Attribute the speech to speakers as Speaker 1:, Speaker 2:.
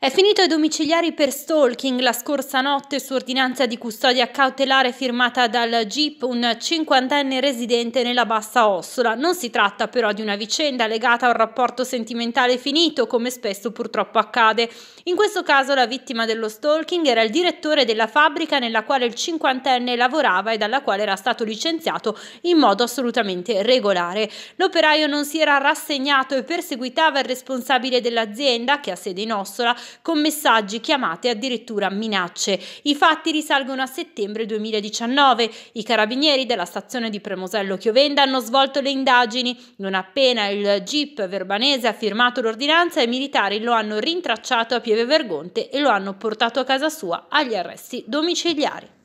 Speaker 1: È finito ai domiciliari per stalking la scorsa notte su ordinanza di custodia cautelare firmata dal GIP un cinquantenne residente nella Bassa Ossola. Non si tratta però di una vicenda legata a un rapporto sentimentale finito, come spesso purtroppo accade. In questo caso la vittima dello stalking era il direttore della fabbrica nella quale il cinquantenne lavorava e dalla quale era stato licenziato in modo assolutamente regolare. L'operaio non si era rassegnato e perseguitava il responsabile dell'azienda, che ha sede in Ossola, con messaggi, chiamate e addirittura minacce. I fatti risalgono a settembre 2019. I carabinieri della stazione di Premosello Chiovenda hanno svolto le indagini. Non appena il GIP verbanese ha firmato l'ordinanza, i militari lo hanno rintracciato a Pieve Vergonte e lo hanno portato a casa sua agli arresti domiciliari.